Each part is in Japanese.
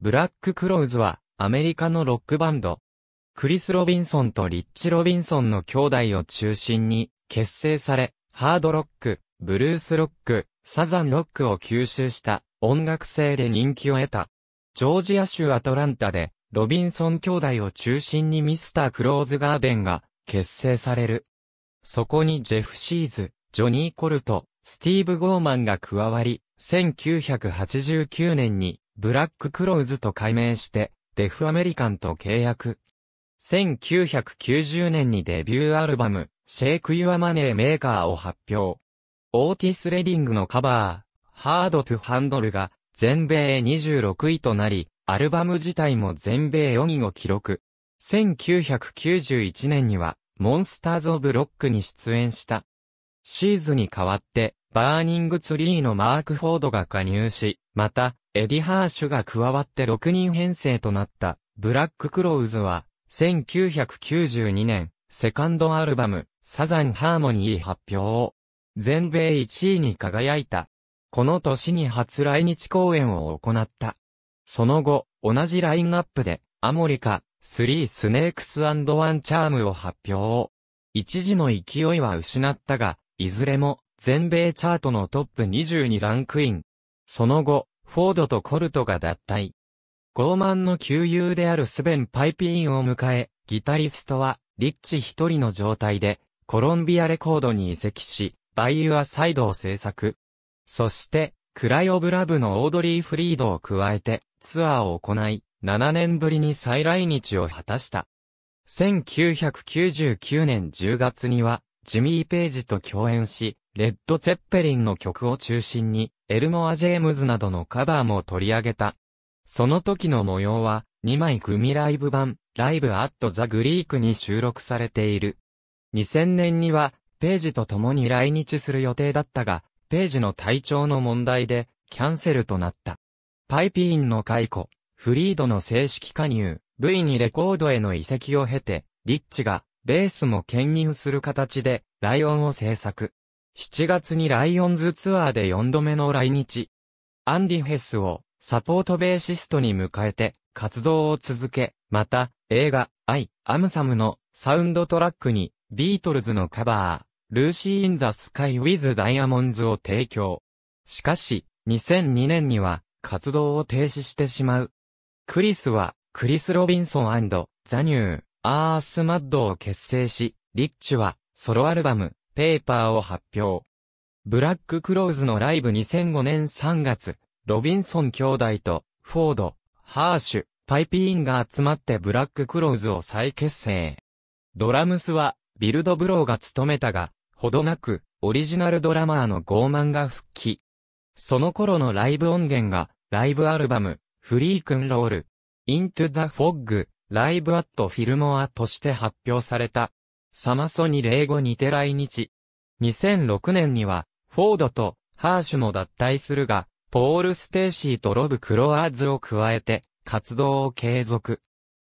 ブラッククローズは、アメリカのロックバンド。クリス・ロビンソンとリッチ・ロビンソンの兄弟を中心に、結成され、ハードロック、ブルースロック、サザンロックを吸収した音楽性で人気を得た。ジョージア州アトランタで、ロビンソン兄弟を中心にミスター・クローズ・ガーデンが結成される。そこにジェフ・シーズ、ジョニー・コルト、スティーブ・ゴーマンが加わり、1989年にブラッククローズと改名して、デフアメリカンと契約。1990年にデビューアルバム、シェイク・ユア・マネー・メーカーを発表。オーティス・レディングのカバー、ハード・トゥ・ハンドルが全米26位となり、アルバム自体も全米4位を記録。1991年には、モンスターズ・オブ・ロックに出演した。シーズに代わって、バーニングツリーのマーク・フォードが加入し、また、エディ・ハーシュが加わって6人編成となったブラック・クロウズは1992年セカンドアルバムサザン・ハーモニー発表を全米1位に輝いた。この年に初来日公演を行った。その後、同じラインナップでアモリカ、スリー・スネークスワンチャームを発表。一時の勢いは失ったが、いずれも全米チャートのトップ20にランクイン。その後、フォードとコルトが脱退。傲慢の旧友であるスベン・パイピーンを迎え、ギタリストは、リッチ一人の状態で、コロンビアレコードに移籍し、バイユアサイドを制作。そして、クライオブラブのオードリー・フリードを加えて、ツアーを行い、7年ぶりに再来日を果たした。1999年10月には、ジミー・ペイジと共演し、レッド・ゼッペリンの曲を中心に、エルモア・ジェームズなどのカバーも取り上げた。その時の模様は、2枚組ライブ版、ライブ・アット・ザ・グリークに収録されている。2000年には、ページと共に来日する予定だったが、ページの体調の問題で、キャンセルとなった。パイピーンの解雇、フリードの正式加入、V2 レコードへの移籍を経て、リッチが、ベースも兼任する形で、ライオンを制作。7月にライオンズツアーで4度目の来日。アンディ・ヘスをサポートベーシストに迎えて活動を続け、また映画、アイ・アムサムのサウンドトラックにビートルズのカバー、ルーシー・イン・ザ・スカイ・ウィズ・ダイヤモンズを提供。しかし、2002年には活動を停止してしまう。クリスは、クリス・ロビンソンザ・ニュー、アース・マッドを結成し、リッチは、ソロアルバム、ペーパーを発表。ブラッククローズのライブ2005年3月、ロビンソン兄弟と、フォード、ハーシュ、パイピーンが集まってブラッククローズを再結成。ドラムスは、ビルドブローが務めたが、ほどなく、オリジナルドラマーの傲慢が復帰。その頃のライブ音源が、ライブアルバム、フリークンロール、Into the Fog、ライブアットフィルモアとして発表された。サマソニ05にて来日。2006年には、フォードとハーシュも脱退するが、ポール・ステーシーとロブ・クロアーズを加えて、活動を継続。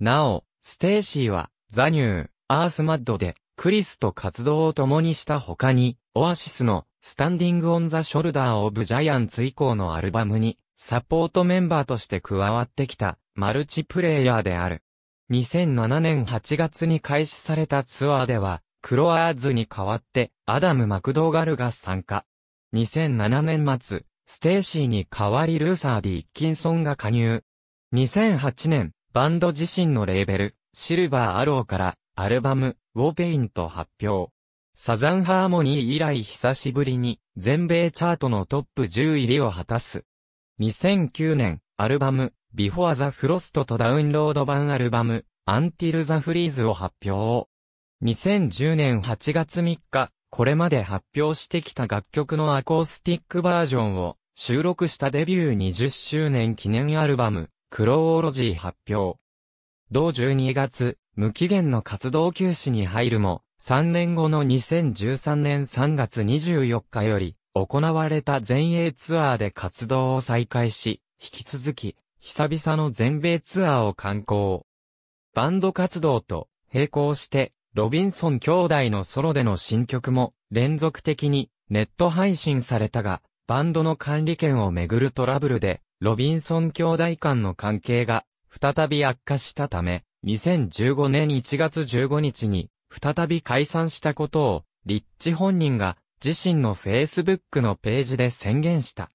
なお、ステーシーは、ザニュー、アースマッドで、クリスと活動を共にした他に、オアシスの、スタンディング・オン・ザ・ショルダー・オブ・ジャイアンツ以降のアルバムに、サポートメンバーとして加わってきた、マルチプレイヤーである。2007年8月に開始されたツアーでは、クロアーズに代わって、アダム・マクドーガルが参加。2007年末、ステーシーに代わりルーサー・ディッキンソンが加入。2008年、バンド自身のレーベル、シルバー・アローから、アルバム、ウォーペインと発表。サザンハーモニー以来久しぶりに、全米チャートのトップ10入りを果たす。2009年、アルバム、Before the Frost とダウンロード版アルバム Until the Freeze を発表。2010年8月3日、これまで発表してきた楽曲のアコースティックバージョンを収録したデビュー20周年記念アルバム、クロオロジー発表。同12月、無期限の活動休止に入るも、3年後の2013年3月24日より、行われた全英ツアーで活動を再開し、引き続き、久々の全米ツアーを観光。バンド活動と並行して、ロビンソン兄弟のソロでの新曲も連続的にネット配信されたが、バンドの管理権をめぐるトラブルで、ロビンソン兄弟間の関係が再び悪化したため、2015年1月15日に再び解散したことを、リッチ本人が自身の Facebook のページで宣言した。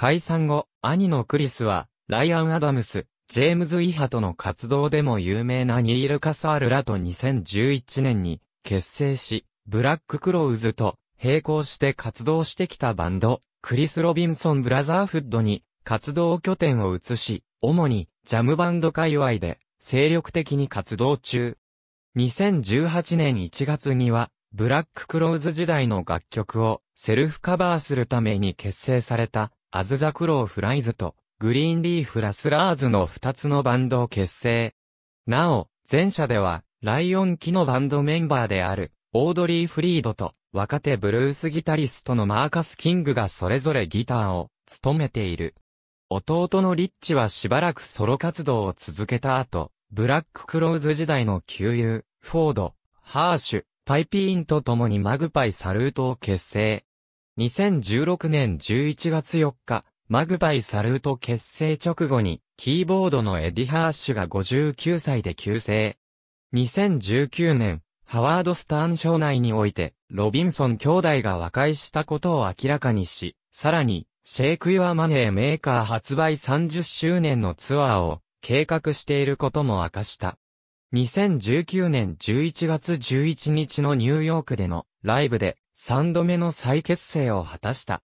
解散後、兄のクリスは、ライアン・アダムス、ジェームズ・イハとの活動でも有名なニール・カサールらと2011年に結成し、ブラック・クロウズと並行して活動してきたバンド、クリス・ロビンソン・ブラザーフッドに活動拠点を移し、主にジャムバンド界隈で精力的に活動中。2018年1月には、ブラック・クローズ時代の楽曲をセルフカバーするために結成されたアズザクローフライズとグリーンリーフラスラーズの2つのバンドを結成。なお、前者ではライオン期のバンドメンバーであるオードリー・フリードと若手ブルースギタリストのマーカス・キングがそれぞれギターを務めている。弟のリッチはしばらくソロ活動を続けた後、ブラッククローズ時代の旧友、フォード、ハーシュ、パイピーンと共にマグパイサルートを結成。2016年11月4日、マグパイサルート結成直後に、キーボードのエディ・ハーシュが59歳で急逝。2019年、ハワード・スターン賞内において、ロビンソン兄弟が和解したことを明らかにし、さらに、シェイク・ユア・マネーメーカー発売30周年のツアーを計画していることも明かした。2019年11月11日のニューヨークでのライブで三度目の再結成を果たした。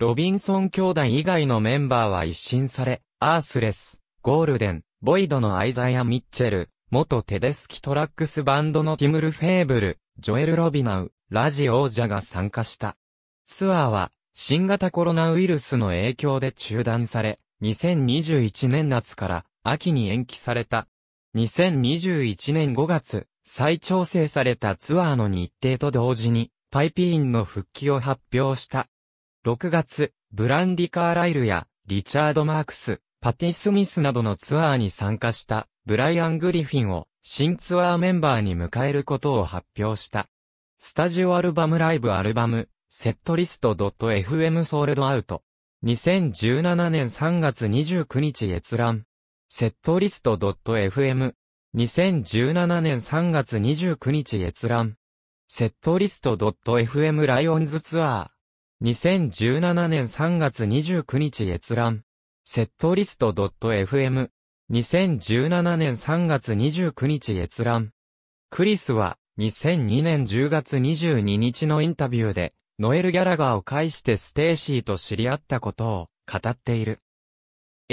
ロビンソン兄弟以外のメンバーは一新され、アースレス、ゴールデン、ボイドのアイザイア・ミッチェル、元テデスキトラックスバンドのティムル・フェーブル、ジョエル・ロビナウ、ラジ王者が参加した。ツアーは、新型コロナウイルスの影響で中断され、2021年夏から秋に延期された。2021年5月、再調整されたツアーの日程と同時に、パイピーンの復帰を発表した。6月、ブランディ・カーライルや、リチャード・マークス、パティ・スミスなどのツアーに参加した、ブライアン・グリフィンを、新ツアーメンバーに迎えることを発表した。スタジオアルバムライブアルバム、セットリスト .fm ソールドアウト。2017年3月29日閲覧。セットリスト .fm。2017年3月29日閲覧。セットリスト .fm ライオンズツアー。2017年3月29日閲覧。セットリスト .fm。2017年3月29日閲覧。クリスは、2002年10月22日のインタビューで、ノエル・ギャラガーを介してステーシーと知り合ったことを語っている。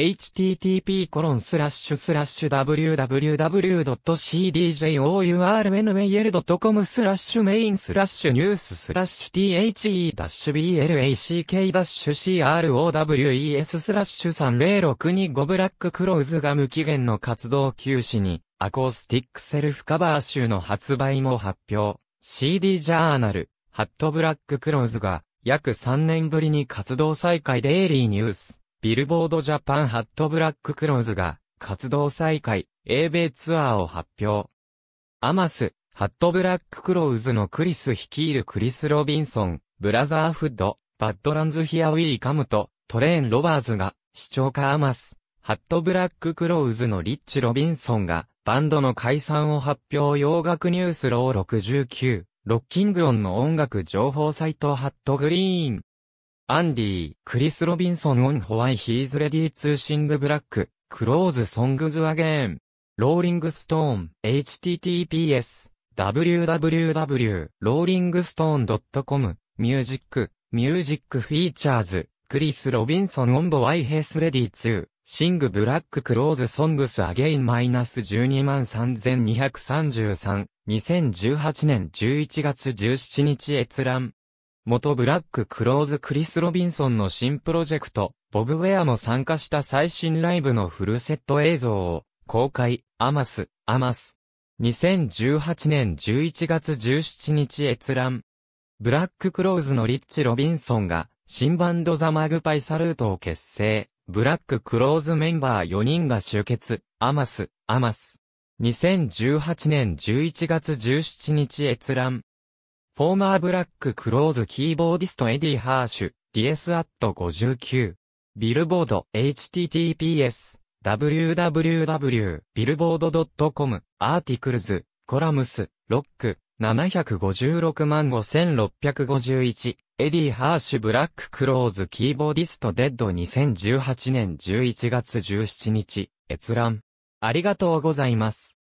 http://www.cdjourmail.com スラッシュメインスラッシュニューススラッシュ the-black-crows スラッシュ3065ブラッククローズが無期限の活動休止にアコースティックセルフカバー集の発売も発表 CD ジャーナルハットブラッククローズが約3年ぶりに活動再開デイリーニュースビルボードジャパンハットブラッククローズが、活動再開、英米ツアーを発表。アマス、ハットブラッククローズのクリス率いるクリス・ロビンソン、ブラザーフッド、バッドランズ・ヒア・ウィー・カムと、トレーン・ロバーズが、視聴家アマス、ハットブラッククローズのリッチ・ロビンソンが、バンドの解散を発表洋楽ニュースロー69、ロッキングオンの音楽情報サイトハットグリーン、アンディ、クリス・ロビンソン・オン・ホワイ・ヒーズ・レディ・ツーシング・ブラック、クローズ・ソングズ・アゲーン、ローリング・ストーン、https、www.rollingstone.com、ミュージック、ミュージック・フィーチャーズ、クリス・ロビンソン・オン・ボワイ・ヘース・レディ・ツー、シング・ブラック・クローズ・ソングス・アゲイン・マイナス123,233、2018年11月17日閲覧。元ブラッククローズクリス・ロビンソンの新プロジェクト、ボブ・ウェアも参加した最新ライブのフルセット映像を公開、アマス、アマス。2018年11月17日閲覧。ブラッククローズのリッチ・ロビンソンが、新バンドザ・マグパイ・サルートを結成。ブラッククローズメンバー4人が集結、アマス、アマス。2018年11月17日閲覧。フォーマーブラッククローズキーボーディストエディ・ハーシュ、ディエスアット59。ビルボード https www.billboard.com アーティクルズコラムスロック756万5651エディ・ハーシュ・ブラック・クローズ・キーボーディスト・デッド2018年11月17日閲覧ありがとうございます。